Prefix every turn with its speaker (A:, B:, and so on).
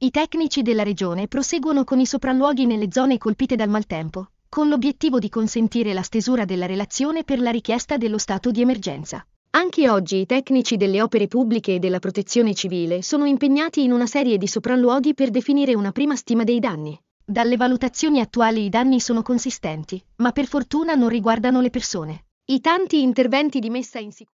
A: I tecnici della regione proseguono con i sopralluoghi nelle zone colpite dal maltempo, con l'obiettivo di consentire la stesura della relazione per la richiesta dello stato di emergenza. Anche oggi i tecnici delle opere pubbliche e della protezione civile sono impegnati in una serie di sopralluoghi per definire una prima stima dei danni. Dalle valutazioni attuali i danni sono consistenti, ma per fortuna non riguardano le persone. I tanti interventi di messa in sicurezza